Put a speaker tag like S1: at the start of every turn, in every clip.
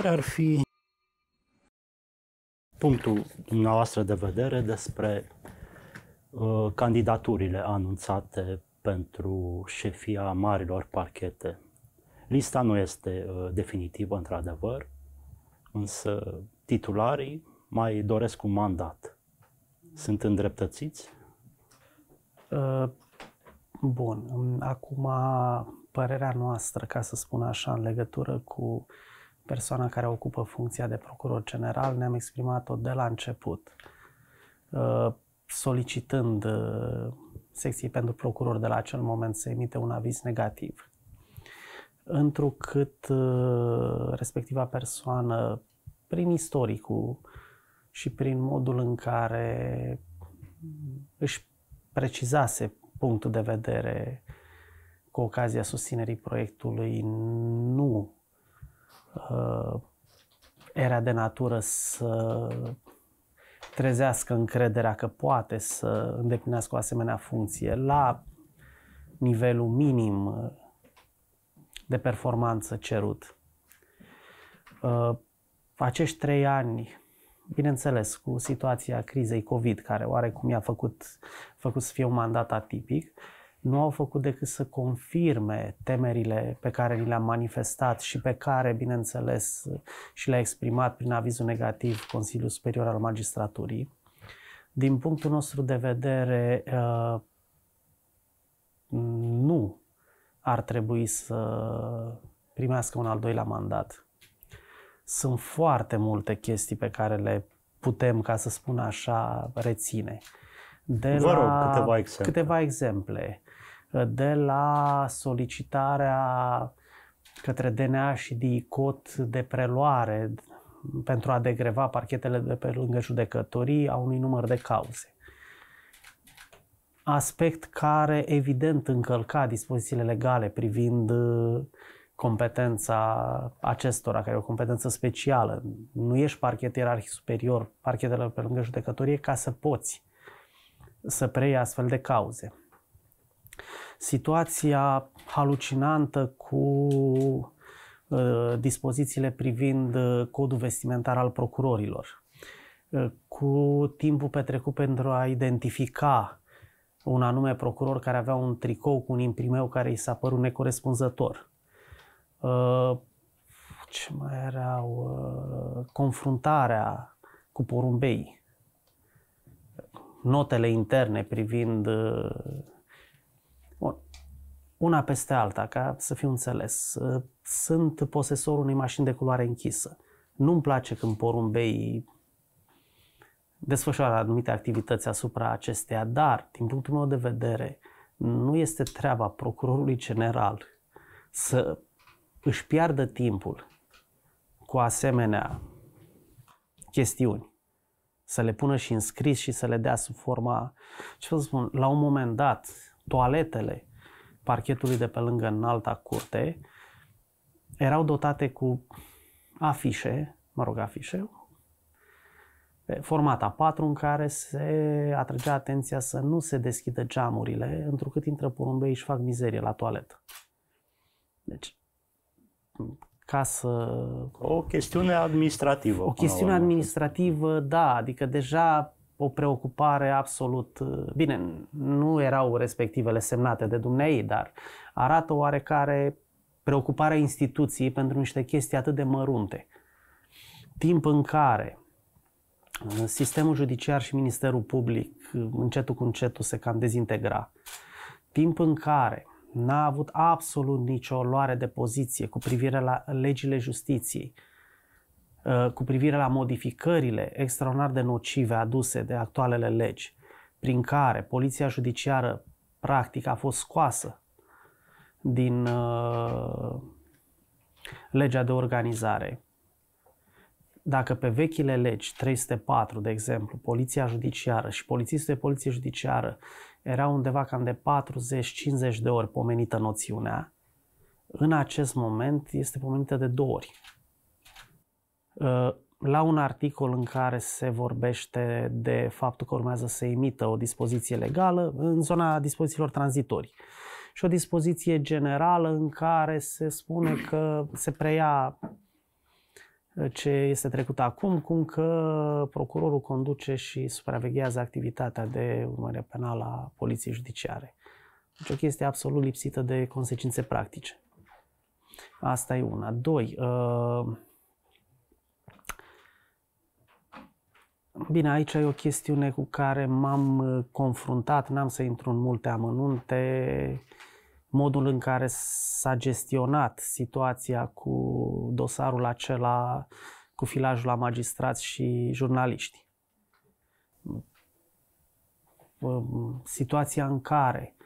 S1: care ar fi punctul dumneavoastră de vedere despre uh, candidaturile anunțate pentru șefia marilor parchete. Lista nu este uh, definitivă, într-adevăr, însă titularii mai doresc un mandat. Sunt îndreptățiți?
S2: Uh, bun. Acum, părerea noastră, ca să spun așa, în legătură cu uh, persoana care ocupă funcția de procuror general, ne-am exprimat-o de la început, uh, solicitând uh, secției pentru procuror de la acel moment să emite un aviz negativ. Întrucât uh, respectiva persoană, prin istoricul și prin modul în care își precizase punctul de vedere cu ocazia susținerii proiectului, nu Uh, era de natură să trezească încrederea că poate să îndeplinească o asemenea funcție la nivelul minim uh, de performanță cerut. Uh, acești trei ani, bineînțeles, cu situația crizei COVID, care oarecum i-a făcut, făcut să fie un mandat atipic, nu au făcut decât să confirme temerile pe care ni le-am manifestat și pe care, bineînțeles, și le-a exprimat prin avizul negativ Consiliul Superior al Magistraturii. Din punctul nostru de vedere, uh, nu ar trebui să primească un al doilea mandat. Sunt foarte multe chestii pe care le putem, ca să spun așa, reține. De Vă rog, la câteva exemple. Câteva exemple de la solicitarea către DNA și DICOT de preluare pentru a degreva parchetele de pe lângă judecătorii a unui număr de cauze. Aspect care evident încălca dispozițiile legale privind uh, competența acestora, care e o competență specială. Nu ești parchet ierarhii superior, parchetele pe lângă judecătorie, ca să poți să preiei astfel de cauze. Situația halucinantă cu uh, dispozițiile privind uh, codul vestimentar al procurorilor, uh, cu timpul petrecut pentru a identifica un anume procuror care avea un tricou cu un imprimeu care i s-a părut necorespunzător. Ce mai erau? Confruntarea cu porumbei, notele interne privind una peste alta, ca să fiu înțeles. Sunt posesorul unei mașini de culoare închisă. Nu-mi place când porumbei desfășoară anumite activități asupra acesteia, dar, din punctul meu de vedere, nu este treaba procurorului general să își piardă timpul cu asemenea chestiuni, să le pună și în scris și să le dea sub forma, ce să spun, la un moment dat, toaletele parchetului de pe lângă în alta curte erau dotate cu afișe, mă rog, afișe, format A4 în care se atragea atenția să nu se deschidă geamurile, întrucât intră porumbei și fac mizerie la toaletă. Deci, ca să... O chestiune administrativă. O chestiune administrativă, da, adică deja o preocupare absolut... Bine, nu erau respectivele semnate de dumneai, dar arată oarecare a instituției pentru niște chestii atât de mărunte. Timp în care uh, sistemul judiciar și Ministerul Public uh, încetul cu încetul se cam dezintegra. Timp în care n-a avut absolut nicio luare de poziție cu privire la legile justiției. Uh, cu privire la modificările extraordinar de nocive aduse de actualele legi, prin care poliția judiciară practic a fost scoasă din uh, legea de organizare. Dacă pe vechile legi 304, de exemplu, poliția judiciară și polițistul de poliție judiciară era undeva cam de 40-50 de ori pomenită noțiunea, în acest moment este pomenită de două ori. Ă, la un articol în care se vorbește de faptul că urmează să emită o dispoziție legală în zona dispozițiilor tranzitorii și o dispoziție generală în care se spune că se preia ă, ce este trecut acum, cum că procurorul conduce și supraveghează activitatea de urmărire penală a poliției judiciare. Deci o chestie absolut lipsită de consecințe practice. Asta e una. Doi, uh, Bine, aici e o chestiune cu care m-am uh, confruntat, n-am să intru în multe amănunte, modul în care s-a gestionat situația cu dosarul acela, cu filajul la magistrați și jurnaliști. Situația în care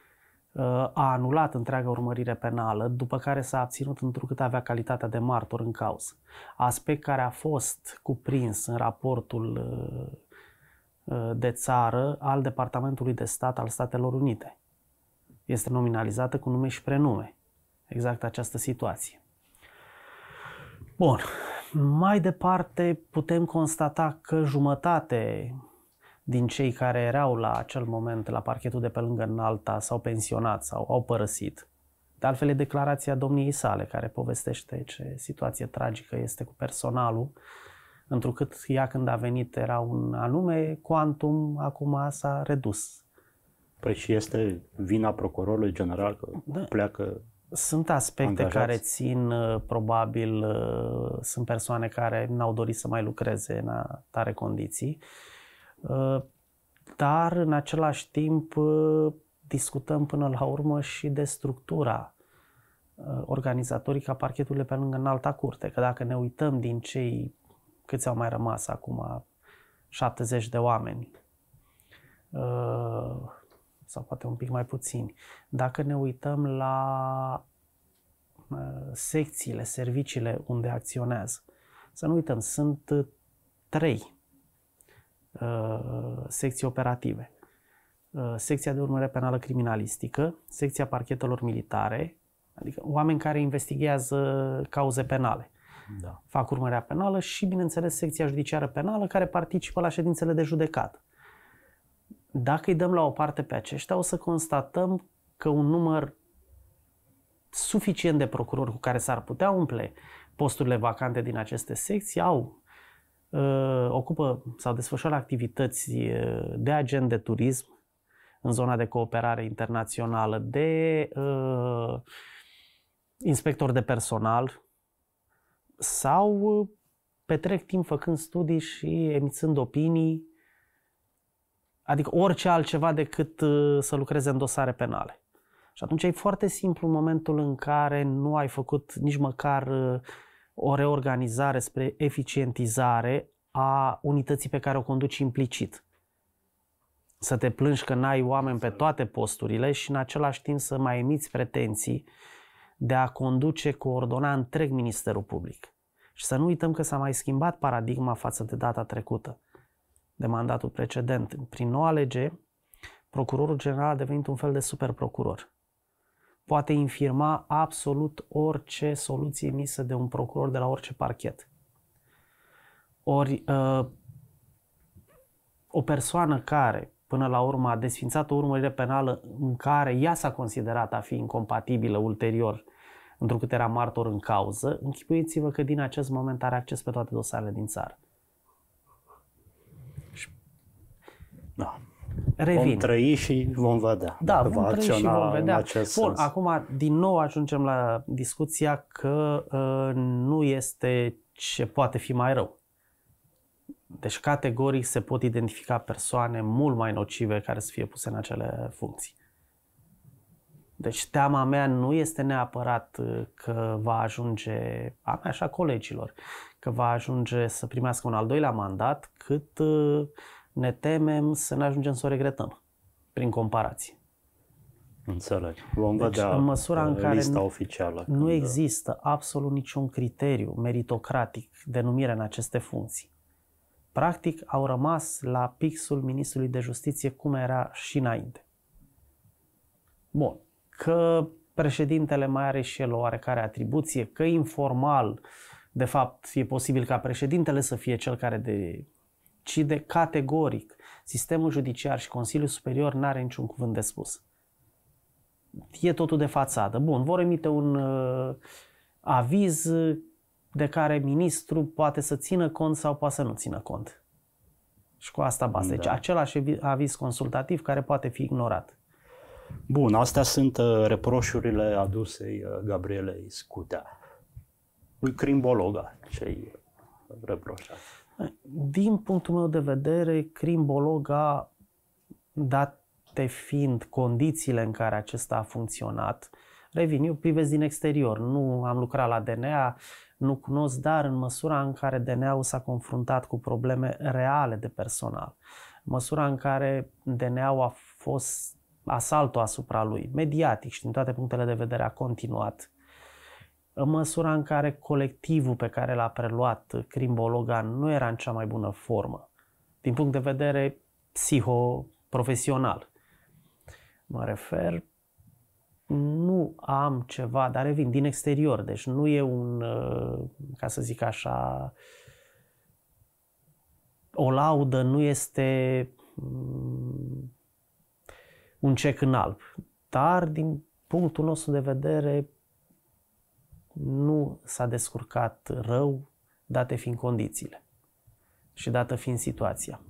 S2: Uh, a anulat întreaga urmărire penală, după care s-a abținut întrucât avea calitatea de martor în cauză. Aspect care a fost cuprins în raportul uh, uh, de țară al Departamentului de Stat al Statelor Unite. Este nominalizată cu nume și prenume. Exact această situație. Bun. Mai departe putem constata că jumătate din cei care erau la acel moment la parchetul de pe lângă Înalta s-au pensionat sau au părăsit. De altfel e declarația domniei sale care povestește ce situație tragică este cu personalul, întrucât ea când a venit era un anume quantum, acum
S1: s-a redus. Păi și este vina procurorului general că da. pleacă
S2: sunt aspecte angajați. care țin, uh, probabil, uh, sunt persoane care n-au dorit să mai lucreze în tare condiții Uh, dar, în același timp, uh, discutăm până la urmă și de structura uh, organizatorică a parchetului pe lângă înalta curte. Că dacă ne uităm din cei câți au mai rămas acum, 70 de oameni, sau poate un pic mai puțini. Dacă ne uităm la secțiile, serviciile unde acționează, să nu uităm, sunt trei Uh, secții operative, uh, secția de urmărire penală criminalistică, secția parchetelor militare, adică oameni care investigează cauze penale. Da. Fac urmărirea penală și, bineînțeles, secția judiciară penală care participă la ședințele de judecată. Dacă îi dăm la o parte pe aceștia, o să constatăm că un număr suficient de procurori cu care s-ar putea umple posturile vacante din aceste secții au Uh, ocupă sau desfășoară activități uh, de agent de turism în zona de cooperare internațională, de uh, inspector de personal sau uh, petrec timp făcând studii și emițând opinii, adică orice altceva decât să lucreze în dosare penale. Și atunci e foarte simplu momentul în care nu ai făcut nici măcar uh, o reorganizare spre eficientizare a unității pe care o conduci implicit. Să te plângi că n-ai oameni pe toate posturile și în același timp să mai emiți pretenții de a conduce, coordona întreg Ministerul Public. Și să nu uităm că s-a mai schimbat paradigma față de data trecută, de mandatul precedent. Prin noua lege, procurorul general a devenit un fel de superprocuror poate infirma absolut orice soluție emisă de un procuror de la orice parchet. Ori uh, o persoană care până la urmă a desfințat o urmărire penală în care ea s-a considerat a fi incompatibilă ulterior întrucât era martor în cauză, închipuiți-vă că din acest moment are acces
S1: pe toate dosarele din țară. Revin. Vom trăi și vom vedea. Da, vom va trăi și vom vedea. Acest Bun, sens.
S2: acum din nou ajungem la discuția că uh, nu este ce poate fi mai rău. Deci categoric se pot identifica persoane mult mai nocive care să fie puse în acele funcții. Deci teama mea nu este neapărat ă, că va ajunge, a mea și a colegilor, că va ajunge să primească un al doilea mandat, cât ă, ne temem să ne ajungem să o regretăm, prin comparație.
S1: Înțeleg. Vom deci, vedea în măsura în uh, care lista oficială. Nu când... Uh, există
S2: absolut niciun criteriu meritocratic de numire în aceste funcții. Practic, au rămas la pixul ministrului de justiție cum era și înainte. Bun. Că președintele mai are și el o oarecare atribuție, că informal, de fapt, e posibil ca președintele să fie cel care de ci de categoric. Sistemul judiciar și Consiliul Superior n are niciun cuvânt de spus. E totul de fațadă. Bun, vor emite un uh, aviz de care ministrul poate să țină cont sau poate să nu țină cont. Și cu asta basta. Deci da. Deci același aviz consultativ care poate fi ignorat.
S1: Bun, astea sunt uh, reproșurile adusei uh, Gabrielei Scutea, lui crimbologa cei reproșat.
S2: Din punctul meu de vedere, crimbologa, date fiind condițiile în care acesta a funcționat, revin, eu privesc din exterior, nu am lucrat la DNA, nu cunosc, dar în măsura în care DNA-ul s-a confruntat cu probleme reale de personal, în măsura în care DNA-ul a fost asaltul asupra lui, mediatic și din toate punctele de vedere a continuat, în măsura în care colectivul pe care l-a preluat Crimbologan nu era în cea mai bună formă, din punct de vedere psihoprofesional. Mă refer, nu am ceva, dar revin din exterior, deci nu e un, uh, ca să zic așa, o laudă nu este mm, un cec în alb, dar din punctul nostru de vedere nu s-a descurcat rău, date fiind condițiile și dată fiind situația.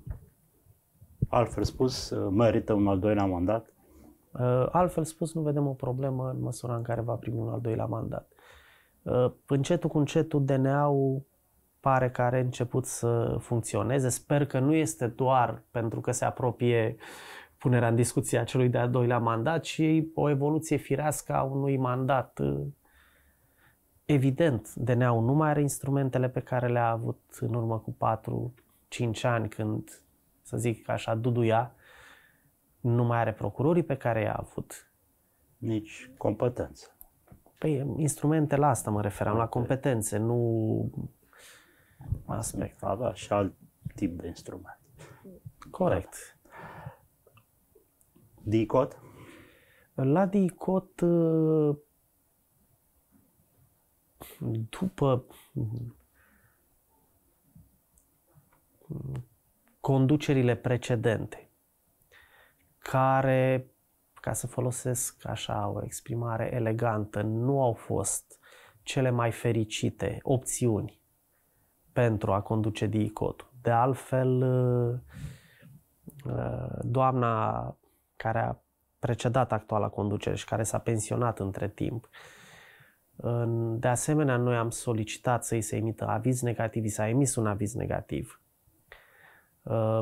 S1: Altfel spus, uh, merită un al doilea mandat?
S2: Uh, altfel spus, nu vedem o problemă în măsura în care va primi un al doilea mandat. Uh, încetul cu încetul, DNA-ul pare că are început să funcționeze. Sper că nu este doar pentru că se apropie punerea în discuție a celui de-al doilea mandat, ci o evoluție firească a unui mandat Evident, DNA-ul nu mai are instrumentele pe care le-a avut în urmă cu 4-5 ani când, să zic așa, duduia, nu mai are procurorii pe care i-a avut.
S1: Nici competență.
S2: Păi, instrumente la asta mă referam, la competențe, nu
S1: aspect. da, da și alt tip de instrument. Corect. Da. DICOT?
S2: La DICOT ă, după mm, conducerile precedente, care, ca să folosesc așa o exprimare elegantă, nu au fost cele mai fericite opțiuni pentru a conduce DICOT. De altfel, mm, mm, doamna care a precedat actuala conducere și care s-a pensionat între timp, de asemenea, noi am solicitat să îi se emită aviz negativ, i s-a emis un aviz negativ. Uh,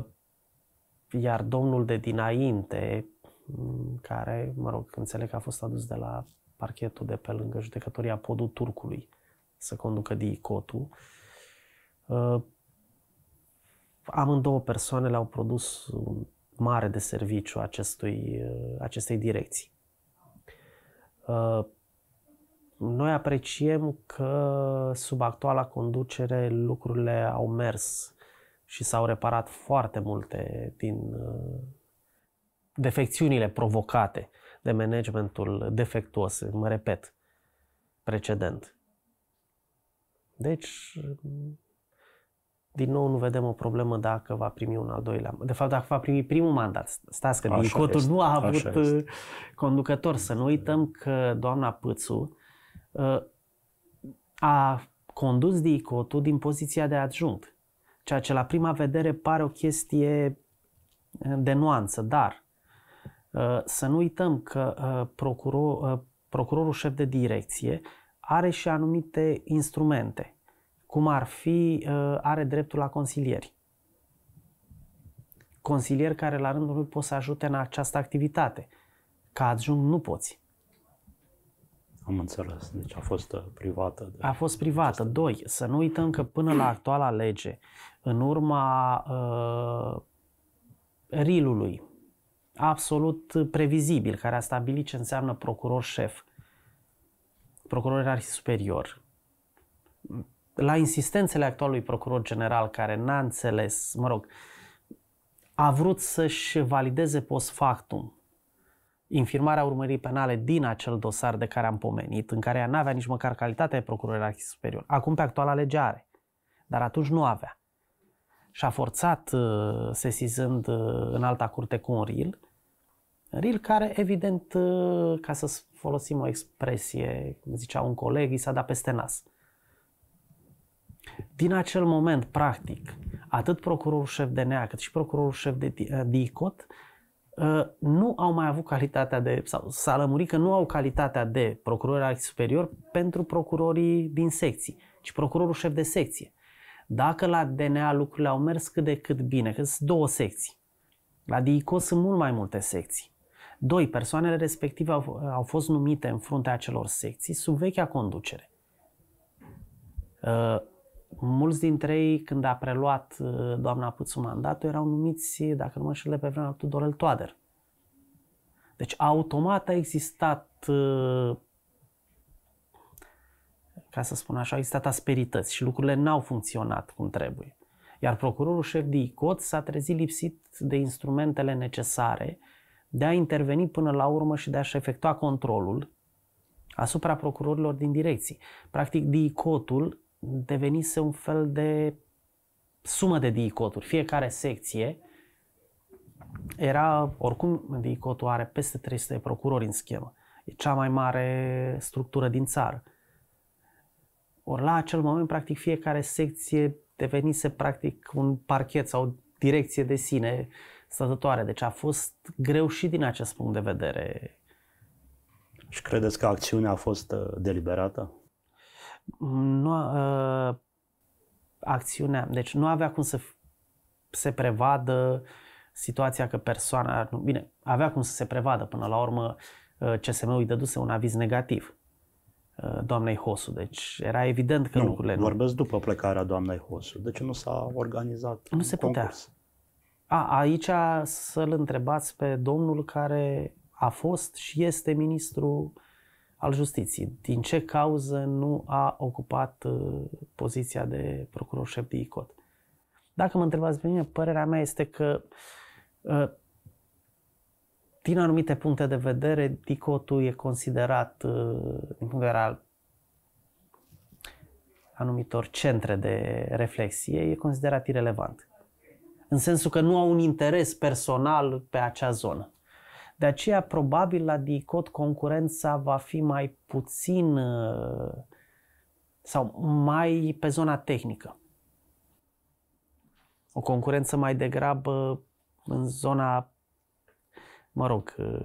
S2: iar domnul de dinainte, care, mă rog, înțeleg că a fost adus de la parchetul de pe lângă judecătoria Podul Turcului să conducă DICOT-ul, uh, amândouă persoane le-au produs un mare de serviciu acestui, uh, acestei direcții. Noi apreciem că sub actuala conducere lucrurile au mers și s-au reparat foarte multe din uh, defecțiunile provocate de managementul defectuos, mă repet, precedent. Deci, din nou nu vedem o problemă dacă va primi un al doilea. De fapt, dacă va primi primul mandat. Stați că Dicotul nu a avut uh, conducător. Să nu uităm că doamna Pâțu Ă, a condus DICOT-ul din poziția de adjunct, ceea ce la prima vedere pare o chestie ă, de nuanță, dar ă, să nu uităm că procuror, procurorul șef de direcție are și anumite instrumente, cum ar fi, are dreptul la consilieri. Consilieri care la rândul lui pot să ajute în această activitate. Ca adjunct nu poți.
S1: Am înțeles, deci a fost uh, privată. De...
S2: A fost privată. Doi, să nu uităm că până la actuala lege, în urma uh, rilului, absolut previzibil, care a stabilit ce înseamnă procuror șef, procuror ierarhie superior, la insistențele actualului procuror general, care n-a înțeles, mă rog, a vrut să-și valideze post factum infirmarea urmării penale din acel dosar de care am pomenit, în care ea nu avea nici măcar calitatea de procuror ierarhie superior. Acum pe actuala lege are, dar atunci nu avea. Și a forțat, uh, sesizând uh, în alta curte cu un ril, ril care, evident, uh, ca să folosim o expresie, zicea un coleg, i s-a dat peste nas. Din acel moment, practic, atât procurorul șef de NEA cât și procurorul șef de DICOT Ă, nu au mai avut calitatea de, sau s-a lămurit că nu au calitatea de procurori act superior pentru procurorii din secții, ci procurorul șef de secție. Dacă la DNA lucrurile au mers cât de cât bine, că sunt două secții, la DICO sunt mult mai multe secții. Doi, persoanele respective au, au fost numite în fruntea acelor secții sub vechea conducere. Ă, mulți dintre ei, când a preluat uh, doamna Puțu mandatul, erau numiți, dacă nu mă știu, pe vremea Tudorel Toader. Deci automat a existat, uh, ca să spun așa, a existat asperități și lucrurile n-au funcționat cum trebuie. Iar procurorul șef de ICOT s-a trezit lipsit de instrumentele necesare de a interveni până la urmă și de a-și efectua controlul asupra procurorilor din direcții. Practic, DICOT-ul devenise un fel de sumă de diicoturi. Fiecare secție era, oricum, diicotul are peste 300 de procurori în schemă. E cea mai mare structură din țară. Ori la acel moment, practic, fiecare secție devenise, practic, un parchet sau o direcție de sine stătătoare. Deci a fost greu și din acest punct de vedere.
S1: Și credeți că acțiunea a fost uh, deliberată?
S2: nu, uh, acțiunea, deci nu avea cum să se prevadă situația că persoana, nu bine, avea cum să se prevadă până la urmă ă, CSM-ul îi dăduse un aviz negativ ă, doamnei Hosu. Deci era evident că nu, lucrurile... Nu, vorbesc
S1: după plecarea doamnei Hosu. Deci nu s-a organizat Nu se putea.
S2: A, aici să-l întrebați pe domnul care a fost și este ministru al justiției. Din ce cauză nu a ocupat uh, poziția de procuror șef de ICOT? Dacă mă întrebați pe mine, părerea mea este că uh, din anumite puncte de vedere, dicotul e considerat, uh, din punct de vedere al anumitor centre de reflexie, e considerat irelevant. În sensul că nu au un interes personal pe acea zonă. De aceea, probabil, la DICOT concurența va fi mai puțin uh, sau mai pe zona tehnică. O concurență mai degrabă în zona, mă rog, uh,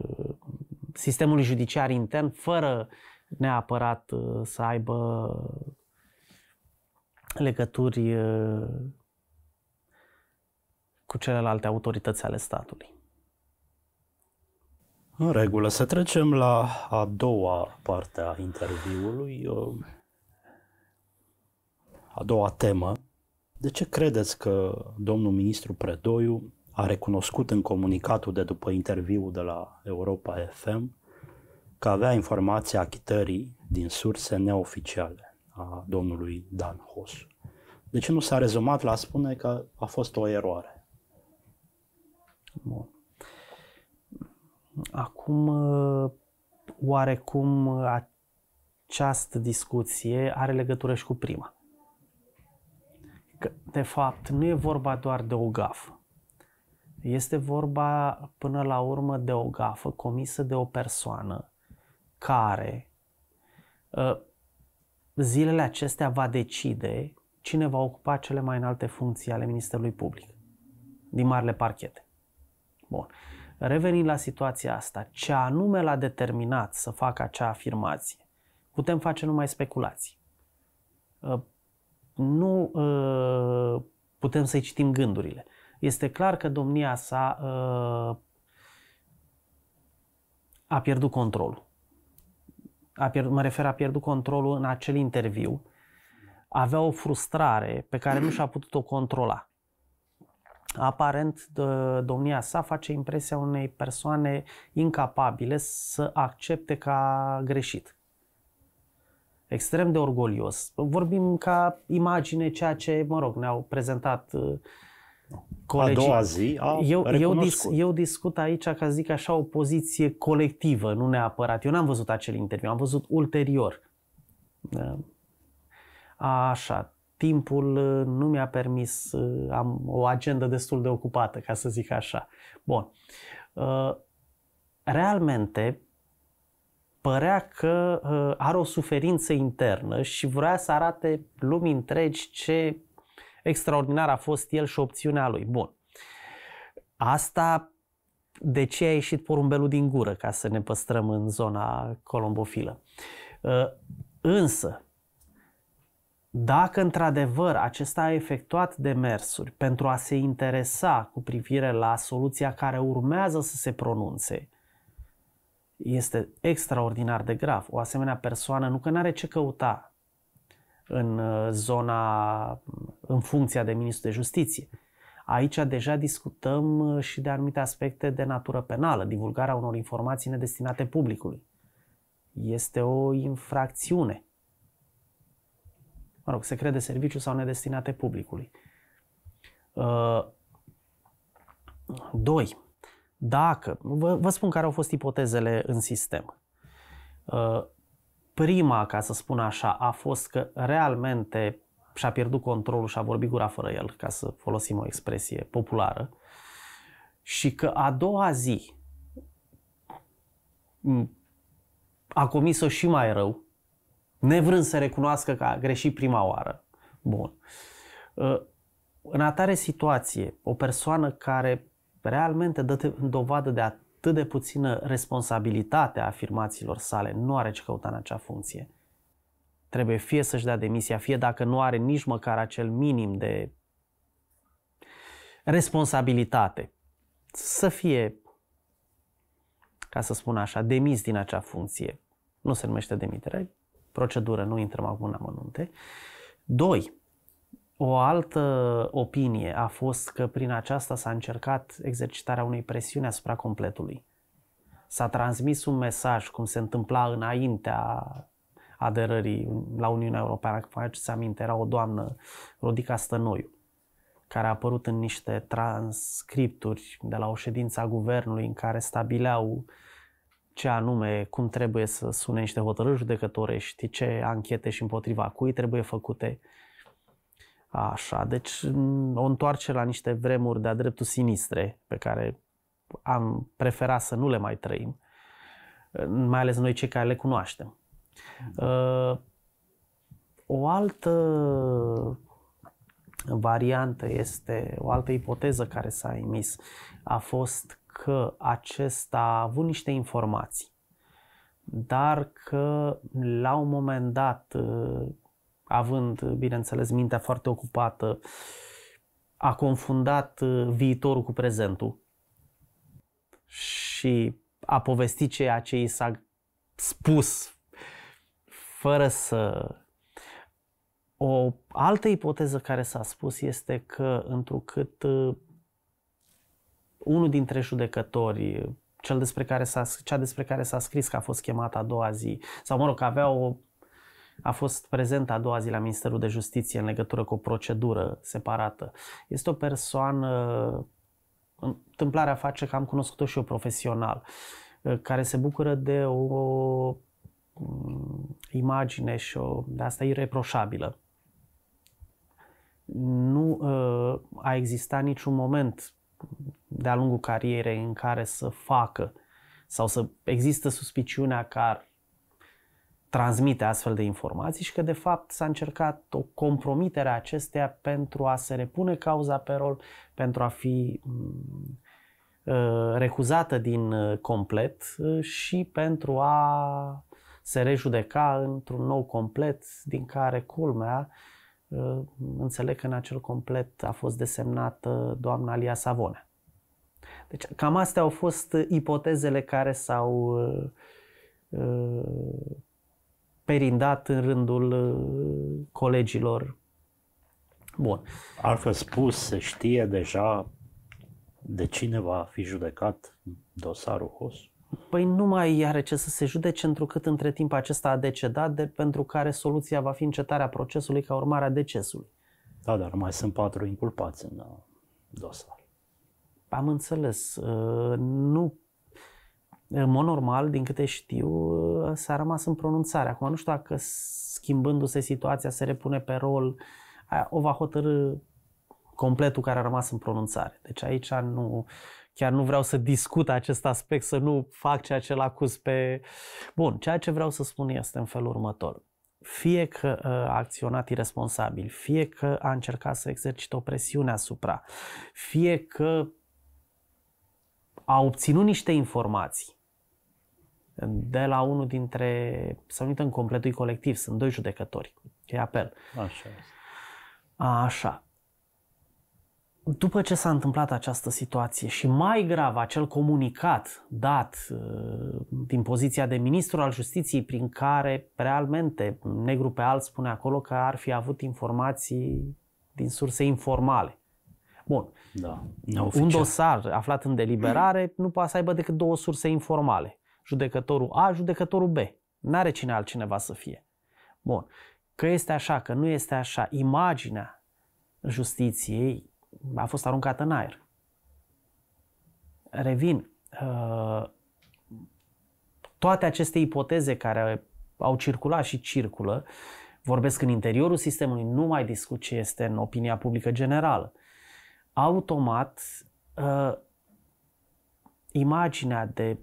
S2: sistemului judiciar intern, fără neapărat uh, să aibă legături
S1: cu celelalte autorități ale statului. În regulă, să trecem la a doua parte a interviului, uh, a doua temă. De ce credeți că domnul ministru Predoiu a recunoscut în comunicatul de după interviul de la Europa FM că avea informația achitării din surse neoficiale a domnului Dan Hosu? De ce nu s-a rezumat la a spune că a fost o eroare? Bun.
S2: Acum, uh, oarecum, uh, această discuție are legătură și cu prima. Că, de fapt, nu e vorba doar de o gafă. Este vorba, până la urmă, de o gafă comisă de o persoană care uh, zilele acestea va decide cine va ocupa cele mai înalte funcții ale Ministerului Public din marile parchete. Bun. Revenind la situația asta, ce anume l-a determinat să facă acea afirmație? Putem face numai speculații. Uh, nu uh, putem să-i citim gândurile. Este clar că domnia sa uh, a pierdut controlul. A pierd, mă refer, a pierdut controlul în acel interviu. Avea o frustrare pe care nu și-a putut-o controla aparent domnia sa face impresia unei persoane incapabile să accepte ca a greșit. Extrem de orgolios. Vorbim ca imagine ceea ce, mă rog, ne-au prezentat uh,
S1: colegii. A doua zi a eu, eu, dis,
S2: eu discut aici, ca zic așa, o poziție colectivă, nu neapărat. Eu n-am văzut acel interviu, am văzut ulterior. Da. Așa timpul uh, nu mi-a permis, uh, am o agendă destul de ocupată, ca să zic așa. Bun. Uh, realmente părea că are o suferință internă și vrea să arate lumii întregi ce extraordinar a fost el și opțiunea lui. Bun. Asta de ce a ieșit porumbelul din gură, ca să ne păstrăm în zona colombofilă. Însă, dacă într-adevăr acesta a efectuat demersuri pentru a se interesa cu privire la soluția care urmează să se pronunțe, este extraordinar de grav. O asemenea persoană nu că nu are ce căuta în uh, zona, în funcția de ministru de justiție. Aici deja discutăm uh, și de anumite aspecte de natură penală, divulgarea unor informații nedestinate publicului. Este o infracțiune mă rog, secret serviciu sau nedestinate publicului. 2. Uh, Dacă, vă, vă spun care au fost ipotezele în sistem. Uh, prima, ca să spun așa, a fost că realmente și-a pierdut controlul și a vorbit gura fără el, ca să folosim o expresie populară, și că a doua zi a comis-o și mai rău, nevrând să recunoască că a greșit prima oară. Bun. Uh, în atare situație, o persoană care realmente dă dovadă de atât de puțină responsabilitate a afirmațiilor sale, nu are ce căuta în acea funcție. Trebuie fie să-și dea demisia, fie dacă nu are nici măcar acel minim de responsabilitate, să fie, ca să spun așa, demis din acea funcție. Nu se numește demitere, procedură, nu intrăm acum în amănunte. Doi, o altă opinie a fost că prin aceasta s-a încercat exercitarea unei presiuni asupra completului. S-a transmis un mesaj, cum se întâmpla înaintea aderării la Uniunea Europeană, că faceți aminte, era o doamnă, Rodica Stănoiu, care a apărut în niște transcripturi de la o ședință a guvernului în care stabileau uh, ce anume, cum trebuie să sune niște hotărâri judecătorești, ce anchete și împotriva cui trebuie făcute. Așa, deci o întoarce la niște vremuri de-a dreptul sinistre, pe care am preferat să nu le mai trăim, mai ales noi cei care le cunoaștem. Uh, o altă variantă este, o altă ipoteză care s-a emis a fost că acesta a avut niște informații, dar că la un moment dat, ă, având, bineînțeles, mintea foarte ocupată, a confundat ă, viitorul cu prezentul și a povestit ceea ce i s-a spus fără să... O altă ipoteză care s-a spus este că, întrucât ă, unul dintre judecători, cel despre care s-a, cea despre care s-a scris că a fost chemat a doua zi, sau mă rog, că avea o a fost prezent a doua zi la Ministerul de Justiție în legătură cu o procedură separată. Este o persoană, întâmplarea face că am cunoscut-o și eu profesional, care se bucură de o mm, imagine și o, de asta ireproșabilă. Nu ă, a existat niciun moment de-a lungul carierei în care să facă sau să există suspiciunea că ar transmite astfel de informații și că de fapt s-a încercat o compromitere a acesteia pentru a se repune cauza pe rol, pentru a fi mm, uh, recuzată din uh, complet uh, și pentru a se rejudeca într-un nou complet din care culmea Uh, înțeleg că în acel complet a fost desemnată doamna Alia Savonea. Deci cam astea au fost ipotezele care s-au uh, uh, perindat în rândul colegilor.
S1: Bun. Altfel spus, se știe deja de cine va fi judecat dosarul Hosu?
S2: Păi nu mai are ce să se judece, întrucât între timp acesta a decedat, de, pentru care soluția va fi încetarea procesului ca urmare a decesului.
S1: Da, dar mai sunt patru inculpați în uh, dosar. Am înțeles. Uh, nu
S2: în mod normal, din câte știu, uh, s-a rămas în pronunțare. Acum nu știu dacă schimbându-se situația se repune pe rol, o va hotărâ completul care a rămas în pronunțare. Deci aici nu, chiar nu vreau să discut acest aspect, să nu fac ceea ce-l acuz pe... Bun, ceea ce vreau să spun este în felul următor. Fie că ă, a acționat irresponsabil, fie că a încercat să exercite o presiune asupra, fie că a obținut niște informații de la unul dintre, să nu uităm, completului colectiv, sunt doi judecători, e apel. Așa. Așa după ce s-a întâmplat această situație și mai grav acel comunicat dat uh, din poziția de ministru al justiției prin care realmente negru pe alt spune acolo că ar fi avut informații din surse informale.
S1: Bun. Da, oficial. Un dosar
S2: aflat în deliberare nu poate să aibă decât două surse informale. Judecătorul A, judecătorul B. N-are cine altcineva să fie. Bun. Că este așa, că nu este așa, imaginea justiției a fost aruncată în aer. Revin, uh, toate aceste ipoteze care au circulat și circulă, vorbesc în interiorul sistemului, nu mai discut ce este în opinia publică generală. Automat, uh, imaginea de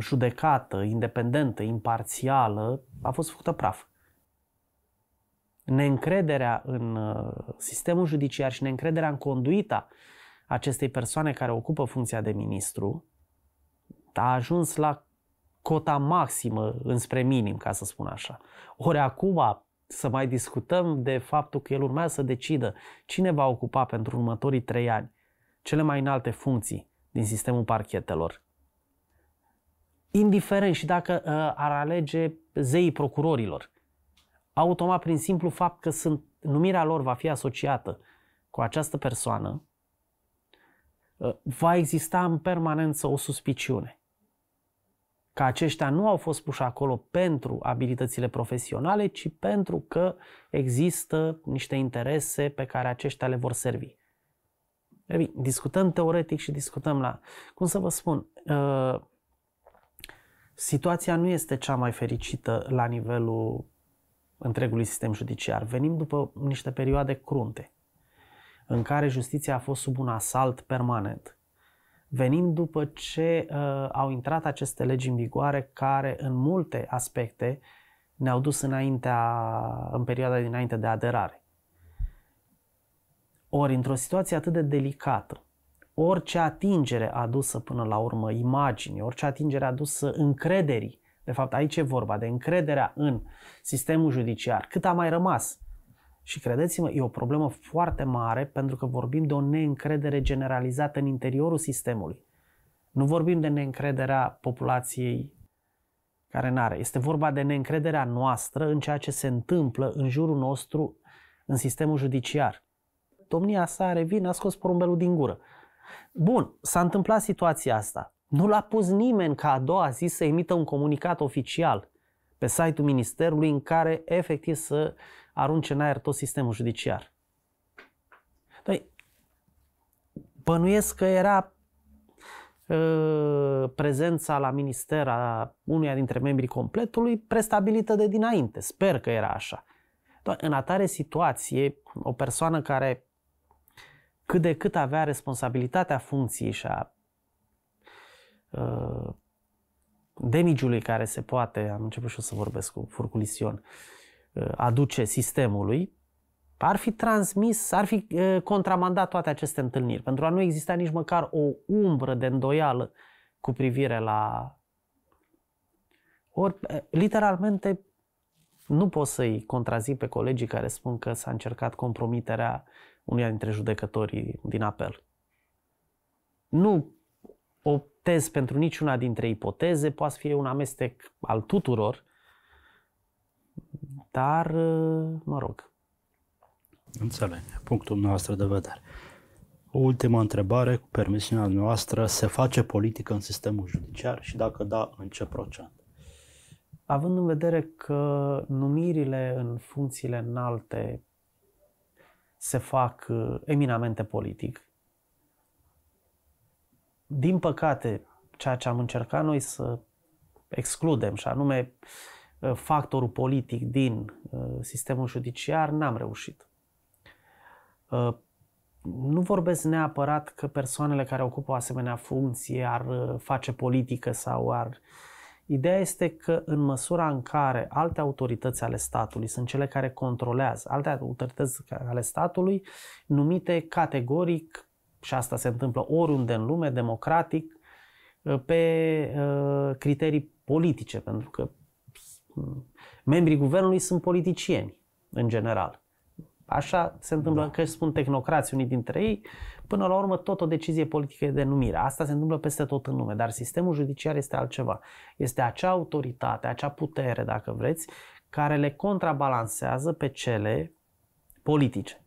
S2: judecată, independentă, imparțială, a fost făcută praf neîncrederea în uh, sistemul judiciar și neîncrederea în conduita acestei persoane care ocupă funcția de ministru a ajuns la cota maximă înspre minim, ca să spun așa. Ori acum să mai discutăm de faptul că el urmează să decidă cine va ocupa pentru următorii trei ani cele mai înalte funcții din sistemul parchetelor. Indiferent și dacă uh, ar alege zeii procurorilor, automat prin simplu fapt că sunt, numirea lor va fi asociată cu această persoană, ă, va exista în permanență o suspiciune că aceștia nu au fost puși acolo pentru abilitățile profesionale, ci pentru că există niște interese pe care aceștia le vor servi. Bine, Discutăm teoretic și discutăm la. Cum să vă spun, ă, situația nu este cea mai fericită la nivelul întregului sistem judiciar. Venim după niște perioade crunte în care justiția a fost sub un asalt permanent. Venim după ce uh, au intrat aceste legi în vigoare care în multe aspecte ne-au dus înaintea, în perioada dinainte de aderare. Ori, într-o situație atât de delicată, orice atingere adusă până la urmă imagini, orice atingere adusă încrederii de fapt, aici e vorba de încrederea în sistemul judiciar. Cât a mai rămas? Și credeți-mă, e o problemă foarte mare pentru că vorbim de o neîncredere generalizată în interiorul sistemului. Nu vorbim de neîncrederea populației care n-are. Este vorba de neîncrederea noastră în ceea ce se întâmplă în jurul nostru în sistemul judiciar. Domnia sa revine, a scos porumbelul din gură. Bun, s-a întâmplat situația asta. Nu l-a pus nimeni ca a doua zi să emită un comunicat oficial pe site-ul Ministerului în care efectiv să arunce în aer tot sistemul judiciar. Doi, bănuiesc că era ă, prezența la minister a unuia dintre membrii completului prestabilită de dinainte. Sper că era așa. Doar în atare situație, o persoană care cât de cât avea responsabilitatea funcției și a Uh, demigiului care se poate, am început și eu să vorbesc cu Furculision, uh, aduce sistemului, ar fi transmis, ar fi uh, contramandat toate aceste întâlniri, pentru a nu exista nici măcar o umbră de îndoială cu privire la... Ori, literalmente, nu pot să-i contrazic pe colegii care spun că s-a încercat compromiterea unuia dintre judecătorii din apel. Nu o tez pentru niciuna dintre ipoteze, poate să fie un amestec al tuturor, dar, uh,
S1: mă rog. Înțeleg, punctul noastră de vedere. O ultimă întrebare, cu permisiunea noastră, se face politică în sistemul judiciar și dacă da, în ce procent?
S2: Având în vedere că numirile în funcțiile înalte se fac uh, eminamente politic, din păcate, ceea ce am încercat noi să excludem, și anume uh, factorul politic din uh, sistemul judiciar, n-am reușit. Uh, nu vorbesc neapărat că persoanele care ocupă o asemenea funcție ar face politică sau ar. Ideea este că, în măsura în care alte autorități ale statului sunt cele care controlează, alte autorități ale statului numite categoric și asta se întâmplă oriunde în lume, democratic, pe uh, criterii politice, pentru că membrii guvernului sunt politicieni, în general. Așa se întâmplă, da. că spun tehnocrații unii dintre ei, până la urmă tot o decizie politică de numire. Asta se întâmplă peste tot în lume, dar sistemul judiciar este altceva. Este acea autoritate, acea putere, dacă vreți, care le contrabalansează pe cele politice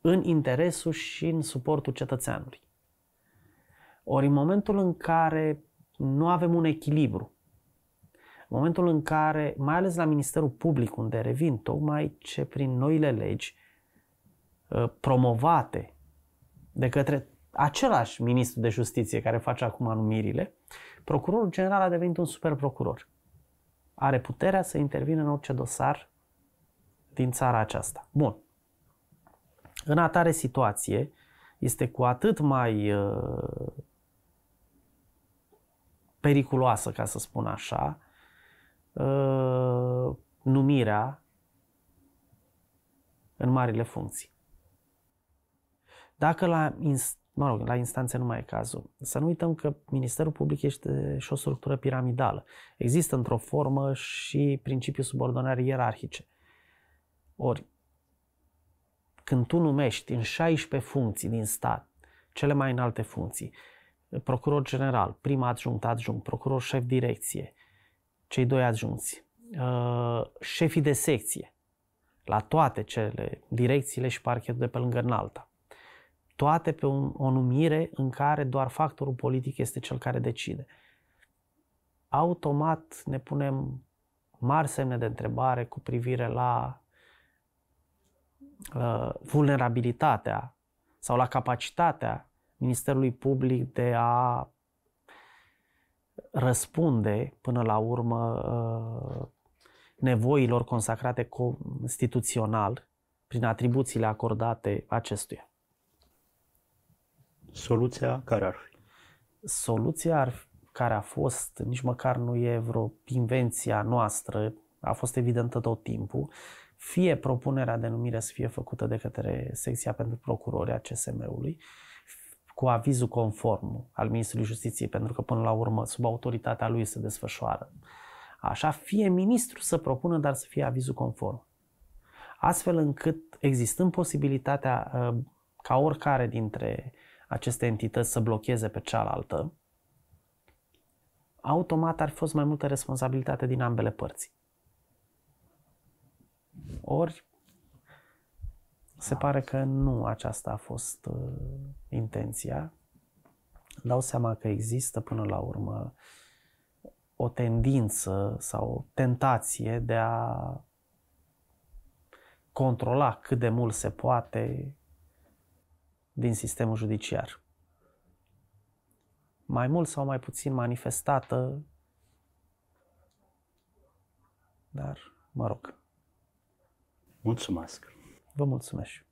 S2: în interesul și în suportul cetățeanului. Ori în momentul în care nu avem un echilibru, în momentul în care, mai ales la Ministerul Public, unde revin, tocmai ce prin noile legi ă, promovate de către același ministru de justiție care face acum anumirile, procurorul general a devenit un super procuror. Are puterea să intervină în orice dosar din țara aceasta. Bun, în atare situație, este cu atât mai uh, periculoasă, ca să spun așa, uh, numirea în marile funcții. Dacă la, mă rog, la instanțe nu mai e cazul, să nu uităm că Ministerul Public este și o structură piramidală. Există într-o formă și principiul subordonării ierarhice. Ori, când tu numești în 16 funcții din stat, cele mai înalte funcții, procuror general, prim adjunct, adjunct, procuror șef direcție, cei doi adjunți, uh, șefii de secție, la toate cele direcțiile și parchetul de pe lângă înalta. Toate pe un, o numire în care doar factorul politic este cel care decide. Automat ne punem mari semne de întrebare cu privire la Uh, vulnerabilitatea sau la capacitatea Ministerului Public de a răspunde până la urmă uh, nevoilor consacrate constituțional prin atribuțiile acordate acestuia. Soluția care ar fi? Soluția ar, fi care a fost, nici măcar nu e vreo invenția noastră, a fost evidentă tot timpul, fie propunerea de numire să fie făcută de către secția pentru procurori a CSM-ului, cu avizul conform al Ministrului Justiției, pentru că până la urmă sub autoritatea lui se desfășoară. Așa, fie ministru să propună, dar să fie avizul conform. Astfel încât, existând posibilitatea ă, ca oricare dintre aceste entități să blocheze pe cealaltă, automat ar fi fost mai multă responsabilitate din ambele părți. Ori se pare că nu aceasta a fost uh, intenția. Dau seama că există până la urmă o tendință sau o tentație de a controla cât de mult se poate din sistemul judiciar. Mai mult sau mai puțin manifestată,
S1: dar mă rog. Mulțumesc! Vă mulțumesc!